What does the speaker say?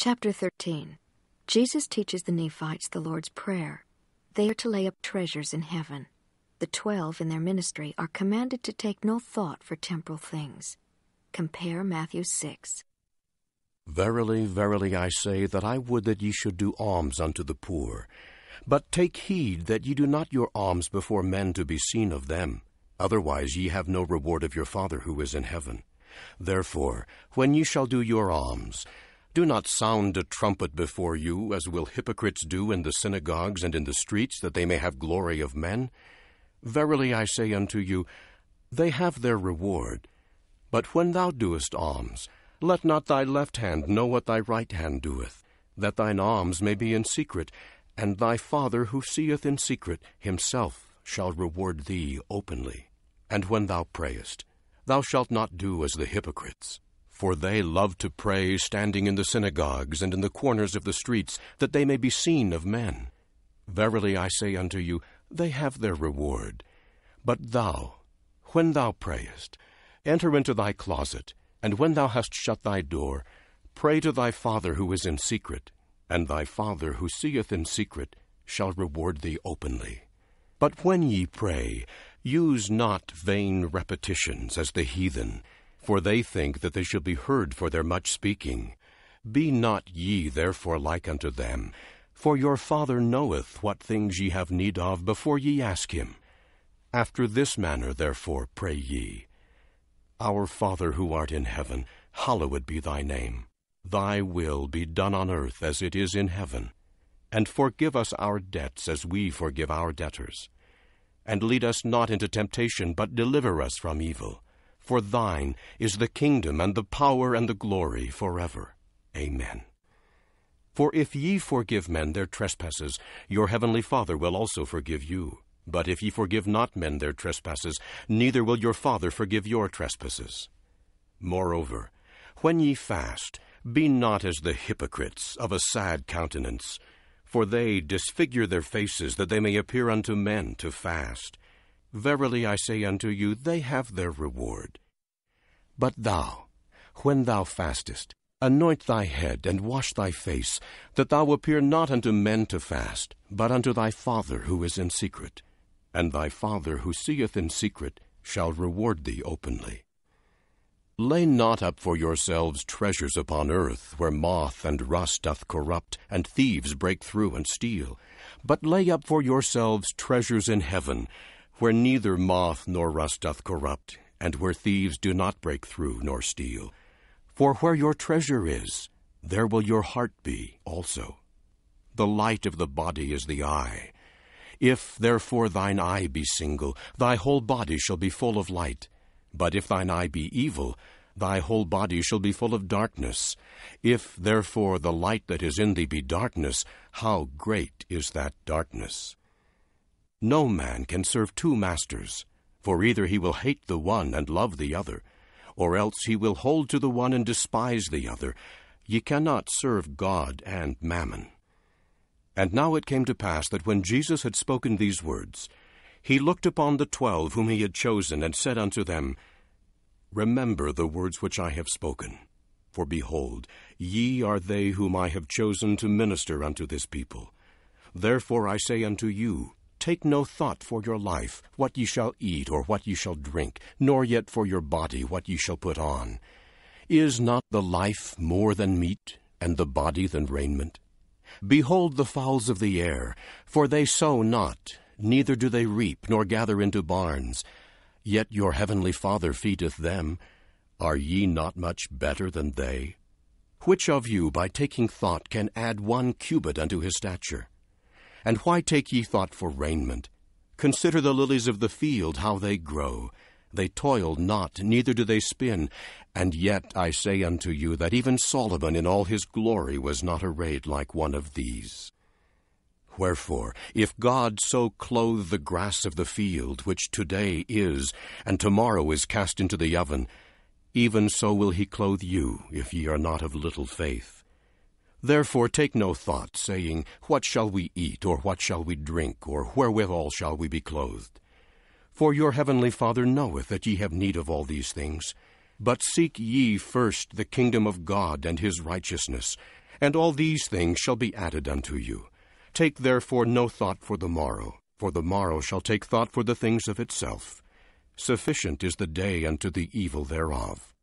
Chapter 13 Jesus teaches the Nephites the Lord's Prayer. They are to lay up treasures in heaven. The twelve in their ministry are commanded to take no thought for temporal things. Compare Matthew 6. Verily, verily, I say that I would that ye should do alms unto the poor. But take heed that ye do not your alms before men to be seen of them. Otherwise ye have no reward of your Father who is in heaven. Therefore, when ye shall do your alms, do not sound a trumpet before you, as will hypocrites do in the synagogues and in the streets, that they may have glory of men. Verily I say unto you, they have their reward. But when thou doest alms, let not thy left hand know what thy right hand doeth, that thine alms may be in secret, and thy Father who seeth in secret himself shall reward thee openly. And when thou prayest, thou shalt not do as the hypocrites for they love to pray standing in the synagogues and in the corners of the streets, that they may be seen of men. Verily I say unto you, they have their reward. But thou, when thou prayest, enter into thy closet, and when thou hast shut thy door, pray to thy Father who is in secret, and thy Father who seeth in secret shall reward thee openly. But when ye pray, use not vain repetitions as the heathen for they think that they shall be heard for their much speaking. Be not ye therefore like unto them, for your Father knoweth what things ye have need of before ye ask him. After this manner therefore pray ye. Our Father who art in heaven, hallowed be thy name. Thy will be done on earth as it is in heaven. And forgive us our debts as we forgive our debtors. And lead us not into temptation, but deliver us from evil. For thine is the kingdom and the power and the glory forever. Amen. For if ye forgive men their trespasses, your heavenly Father will also forgive you. But if ye forgive not men their trespasses, neither will your Father forgive your trespasses. Moreover, when ye fast, be not as the hypocrites of a sad countenance, for they disfigure their faces that they may appear unto men to fast. Verily I say unto you, they have their reward. But thou, when thou fastest, anoint thy head and wash thy face, that thou appear not unto men to fast, but unto thy Father who is in secret. And thy Father who seeth in secret shall reward thee openly. Lay not up for yourselves treasures upon earth, where moth and rust doth corrupt, and thieves break through and steal. But lay up for yourselves treasures in heaven, where neither moth nor rust doth corrupt, and where thieves do not break through nor steal. For where your treasure is, there will your heart be also. The light of the body is the eye. If therefore thine eye be single, thy whole body shall be full of light. But if thine eye be evil, thy whole body shall be full of darkness. If therefore the light that is in thee be darkness, how great is that darkness? No man can serve two masters, for either he will hate the one and love the other, or else he will hold to the one and despise the other. Ye cannot serve God and mammon. And now it came to pass that when Jesus had spoken these words, he looked upon the twelve whom he had chosen, and said unto them, Remember the words which I have spoken. For behold, ye are they whom I have chosen to minister unto this people. Therefore I say unto you, Take no thought for your life, what ye shall eat or what ye shall drink, nor yet for your body what ye shall put on. Is not the life more than meat, and the body than raiment? Behold the fowls of the air, for they sow not, neither do they reap, nor gather into barns. Yet your heavenly Father feedeth them. Are ye not much better than they? Which of you, by taking thought, can add one cubit unto his stature? And why take ye thought for raiment? Consider the lilies of the field, how they grow. They toil not, neither do they spin. And yet I say unto you that even Solomon in all his glory was not arrayed like one of these. Wherefore, if God so clothe the grass of the field, which today is, and tomorrow is cast into the oven, even so will he clothe you, if ye are not of little faith. Therefore take no thought, saying, What shall we eat, or what shall we drink, or wherewithal shall we be clothed? For your heavenly Father knoweth that ye have need of all these things. But seek ye first the kingdom of God and his righteousness, and all these things shall be added unto you. Take therefore no thought for the morrow, for the morrow shall take thought for the things of itself. Sufficient is the day unto the evil thereof.